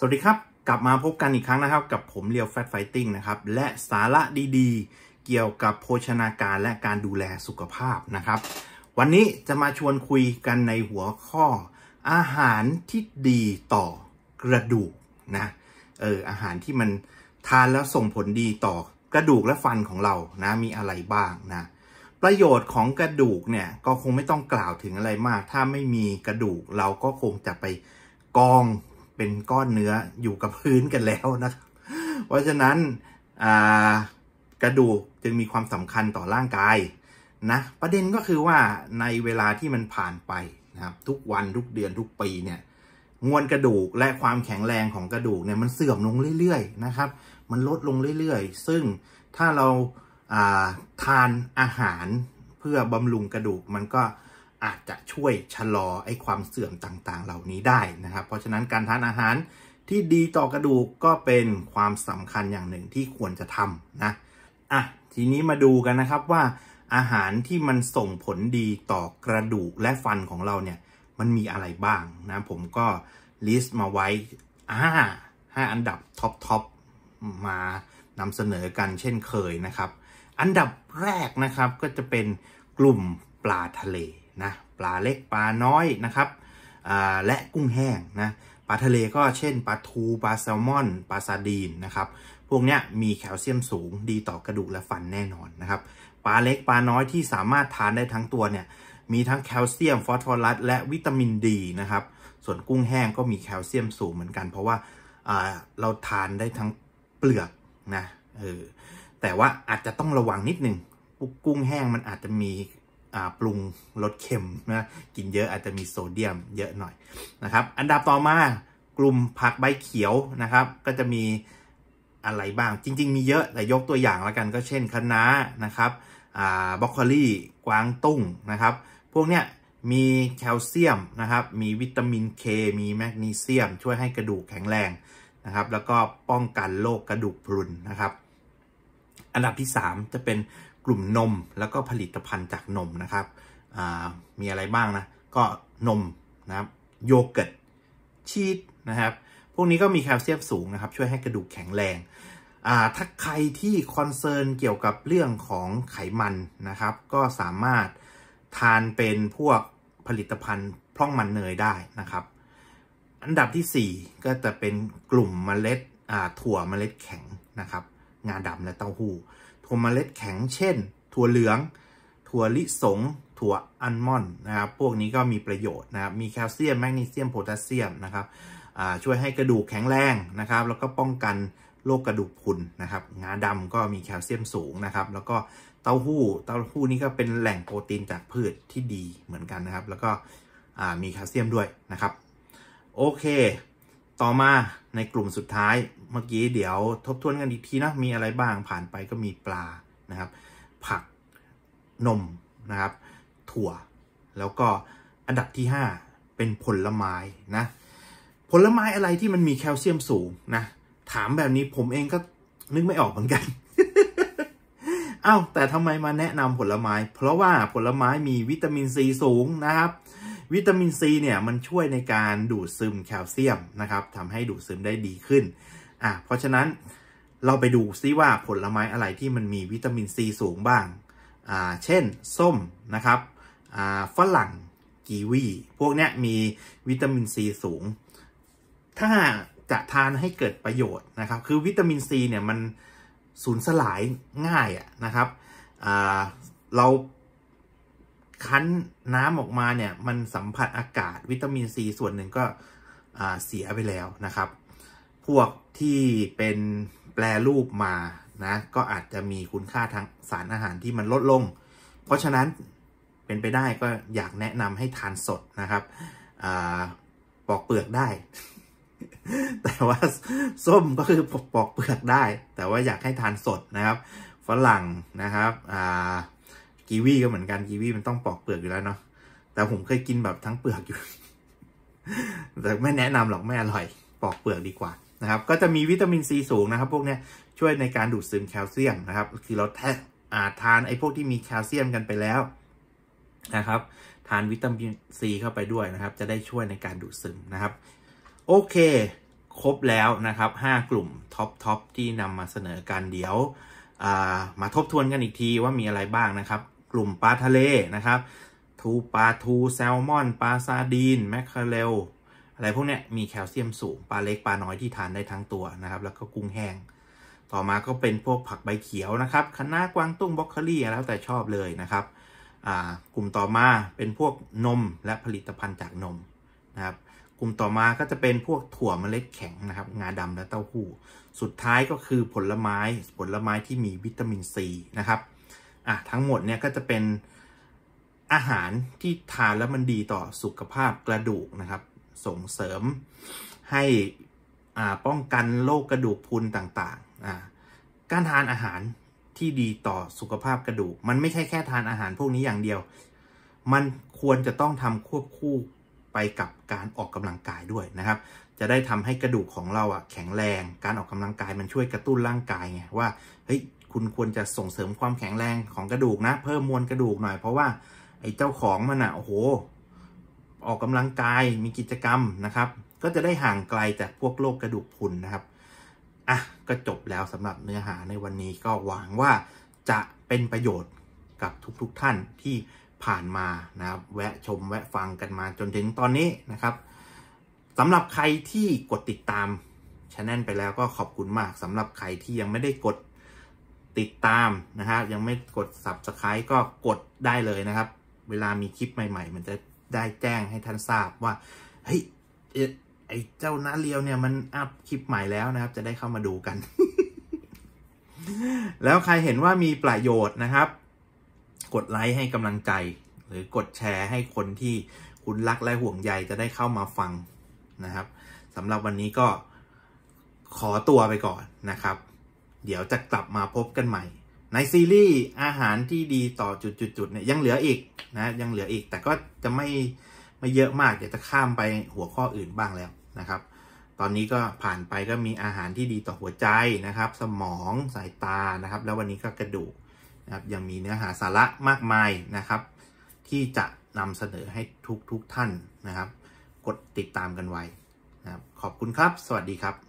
สวัสดีครับกลับมาพบกันอีกครั้งนะครับ กับผมเรียวแฟตไฟติ้งนะครับและสาระดีๆ เกี่ยวกับโภชนาการและการดูแลสุขภาพนะครับวันนี้จะมาชวนคุยกันในหัวข้อ อาหารที่ดีต่อกระดูกนะเอออาหารที่มันทานแล้วส่งผลดีต่อกระดูกและฟันของเรานะมีอะไรบ้างนะประโยชน์ของกระดูกเนี่ยก็คงไม่ต้องกล่าวถึงอะไรมากถ้าไม่มีกระดูกเราก็คงจะไปกองเป็นก้อนเนื้ออยู่กับพื้นกันแล้วนะครับเพราะฉะนั้นกระดูกจึงมีความสำคัญต่อร่างกาย นะประเด็นก็คือว่าในเวลาที่มันผ่านไปนะครับ ทุกวันทุกเดือนทุกปีเนี่ยมวลกระดูกและความแข็งแรงของกระดูกเนี่ยมันเสื่อมลงเรื่อย ๆ นะครับ มันลดลงเรื่อยๆซึ่งถ้าเราาทานอาหารเพื่อบำรุงกระดูกมันก็อาจจะช่วยชะลอไอ้ความเสื่อมต่างๆ เหล่านี้ได้นะครับ เพราะฉะนั้นการทานอาหารที่ดีต่อกระดูกก็เป็นความสำคัญอย่างหนึ่งที่ควรจะทำนะ อ่ะ ทีนี้มาดูกันนะครับว่า อาหารที่มันส่งผลดีต่อกระดูกและฟันของเราเนี่ย มันมีอะไรบ้างนะ ผมก็ลิสต์มาไว้ อ่าห้าอันดับท็อปทอปมานำเสนอกันเช่นเคยนะครับ อันดับแรกนะครับก็จะเป็นกลุ่มปลาทะเลนะปลาเล็กปลาน้อยนะครับและกุ้งแห้งนะ ปลาทะเลก็เช่นปลาทูปลาแซลมอนปลาซาดีนนะครับ พวกนี้มีแคลเซียมสูงดีต่อกระดูกและฟันแน่นอนนะครับ ปลาเล็กปลาน้อยที่สามารถทานได้ทั้งตัวเนี่ย มีทั้งแคลเซียมฟอสฟอรัสและวิตามินดีนะครับ ส่วนกุ้งแห้งก็มีแคลเซียมสูงเหมือนกัน เพราะว่าเราทานได้ทั้งเปลือกนะ เออ แต่ว่าอาจจะต้องระวังนิดนึงกุ้งแห้งมันอาจจะมีปรุงรสเค็มนะ กินเยอะอาจจะมีโซเดียมเยอะหน่อยนะครับ อันดับต่อมา กลุ่มผักใบเขียวนะครับก็จะมีอะไรบ้างจริงๆ มีเยอะ แต่ยกตัวอย่างแล้วกันก็เช่นคะน้านะครับบล็อกโคลี่กวางตุ้งนะครับ พวกเนี้ยมีแคลเซียมนะครับ มีวิตามินเค มีแมกนีเซียม ช่วยให้กระดูกแข็งแรงนะครับ แล้วก็ป้องกันโรคกกระดูกพรุนนะครับ อันดับที่3จะเป็นกลุ่มนมแล้วก็ผลิตภัณฑ์จากนมนะครับมีอะไรบ้างนะก็นมนะครับโยเกิร์ตชีสนะครับพวกนี้ก็มีแคลเซียมสูงนะครับ ช่วยให้กระดูกแข็งแรงถ้าใครที่คอนเซิร์นเกี่ยวกับเรื่องของไขมันนะครับ ก็สามารถทานเป็นพวกผลิตภัณฑ์พร่องมันเนยได้นะครับ อันดับที่ 4 ก็จะเป็นกลุ่มเมล็ดถั่วเมล็ดแข็งนะครับงาดำและเต้าหู้ถั่วเมล็ดแข็งเช่น ถั่วเหลือง ถั่วลิสง ถั่วอัลมอนด์นะครับพวกนี้ก็มีประโยชน์นะครับมีแคลเซียมแมกนีเซียมโพแทสเซียมนะครับช่วยให้กระดูกแข็งแรงนะครับ แล้วก็ป้องกันโรคกระดูกพรุนนะครับ งาดำก็มีแคลเซียมสูงนะครับ แล้วก็เต้าหู้เต้าหู้นี่ก็เป็นแหล่งโปรตีนจากพืชที่ดีเหมือนกันนะครับ แล้วก็มีแคลเซียมด้วยนะครับ โอเคต่อมาในกลุ่มสุดท้ายเมื่อกี้เดี๋ยวทบทวนกันอีกทีนะ มีอะไรบ้างผ่านไปก็มีปลานะครับ ผัก นมนะครับ ถั่ว แล้วก็อันดับที่ 5 เป็นผลไม้นะ ผลไม้อะไรที่มันมีแคลเซียมสูงนะถามแบบนี้ผมเองก็นึกไม่ออกเหมือนกันอ้าวแต่ทำไมมาแนะนำผลไม้ เพราะว่าผลไม้มีวิตามินซีสูงนะครับวิตามินซีเนี่ยมันช่วยในการดูดซึมแคลเซียมนะครับทำให้ดูดซึมได้ดีขึ้นอ่ะเพราะฉะนั้นเราไปดูซิว่าผลไม้อะไรที่มันมีวิตามินซีสูงบ้างอ่าเช่นส้มนะครับอ่าฝรั่งกีวีพวกเนี้ยมีวิตามินซีสูง ถ้าจะทานให้เกิดประโยชน์นะครับ คือวิตามินซีเนี่ยมันสูญสลายง่ายอ่ะนะครับอ่าเราคั้นน้ำออกมาเนี่ยมันสัมผัสอากาศ วิตามินซีส่วนหนึ่งก็เสียไปแล้วนะครับ พวกที่เป็นแปรรูปมานะก็อาจจะมีคุณค่าทางสารอาหารที่มันลดลง เพราะฉะนั้นเป็นไปได้ก็อยากแนะนำให้ทานสดนะครับอปอกเปลือกได้ แต่ว่า ส้มก็คือปอกเปลือกได้ แต่ว่าอยากให้ทานสดนะครับ ฝรั่ง นะครับอ่ากีวีก็เหมือนกัน กีวีมันต้องปอกเปลือกอยู่แล้วเนาะแต่ผมเคยกินแบบทั้งเปลือกอยู่แต่ไม่แนะนำหรอกไม่อร่อย ปอกเปลือกดีกว่านะครับ ก็จะมีวิตามินซีสูงนะครับ พวกนี้ช่วยในการดูดซึมแคลเซียมนะครับคือเราแทาทานไอ้พวกที่มีแคลเซียมกันไปแล้วนะครับทานวิตามินซีเข้าไปด้วยนะครับ จะได้ช่วยในการดูดซึมนะครับ โอเค ครบแล้วนะครับ5กลุ่มท็อปทอปที่นำมาเสนอกัน เดี๋ยวมาทบทวนกันอีกทีว่ามีอะไรบ้างนะครับกลุ่มปลาทะเลนะครับ ทูปลาทู แซลมอน ปลาซาดีน แมคเคเรลอะไรพวกเนี้ยมีแคลเซียมสูงปลาเล็กปลาน้อยที่ทานได้ทั้งตัวนะครับ แล้วก็กุ้งแห้ง ต่อมาก็เป็นพวกผักใบเขียวนะครับคะน้ากวางตุ้งบล็อกเครี่แล้วแต่ชอบเลยนะครับกลุ่มต่อมาเป็นพวกนมและผลิตภัณฑ์จากนมนะครับ กลุ่มต่อมา ก็จะเป็นพวกถั่วเมล็ดแข็งนะครับ งาดำและเต้าหู้สุดท้ายก็คือผลไม้ ผลไม้ที่มีวิตามินซีนะครับอ่ะทั้งหมดเนี่ยก็จะเป็นอาหารที่ทานแล้วมันดีต่อสุขภาพกระดูกนะครับ ส่งเสริมให้อ่าป้องกันโรคกระดูกพรุนต่างๆอ่าการทานอาหารที่ดีต่อสุขภาพกระดูก มันไม่ใช่แค่ทานอาหารพวกนี้อย่างเดียว มันควรจะต้องทำควบคู่ไปกับการออกกำลังกายด้วยนะครับ จะได้ทำให้กระดูกของเราอ่ะแข็งแรงการออกกำลังกาย มันช่วยกระตุ้นร่างกายไงว่าเฮ้ยคุณควรจะส่งเสริมความแข็งแรงของกระดูกนะ เพิ่มมวลกระดูกหน่อยเพราะว่าไอ้เจ้าของมันอะโอ้โห ออกกำลังกายมีกิจกรรมนะครับ ก็จะได้ห่างไกลจากพวกโรคกระดูกพุนนะครับอ่ะก็จบแล้วสำหรับเนื้อหาในวันนี้ก็หวังว่าจะเป็นประโยชน์กับทุกๆทท่านที่ผ่านมานะครับแวะชมแวะฟังกันมาจนถึงตอนนี้นะครับสำหรับใครที่กดติดตามช anel ไปแล้วก็ขอบคุณมากสำหรับใครที่ยังไม่ได้กดติดตามนะครับยังไม่กด Subscribe ก็กดได้เลยนะครับ เวลามีคลิปใหม่ ๆ มันจะได้แจ้งให้ท่านทราบว่าเฮ้ยไอเจ้าน้าเลียวเนี่ยมันอัพคลิปใหม่แล้วนะครับ จะได้เข้ามาดูกัน แล้วใครเห็นว่ามีประโยชน์นะครับ กดไลค์ให้กำลังใจ หรือกดแชร์ให้คนที่คุณรักและห่วงใยจะได้เข้ามาฟังนะครับสำหรับวันนี้ก็ขอตัวไปก่อนนะครับเดี๋ยวจะกลับมาพบกันใหม่ ในซีรีส์อาหารที่ดีต่อจุดๆเนี่ยยังเหลืออีกนะยังเหลืออีก แต่ก็จะไม่ไม่เยอะมากเดี๋ยวจะข้ามไปหัวข้ออื่นบ้างแล้วนะครับ ตอนนี้ก็ผ่านไปก็มีอาหารที่ดีต่อหัวใจนะครับ สมองสายตานะครับ แล้ววันนี้ก็กระดูกนะครับยังมีเนื้อหาสาระมากมายนะครับ ที่จะนำเสนอให้ทุกทุกท่านนะครับ กดติดตามกันไว้นะครับขอบคุณครับ สวัสดีครับ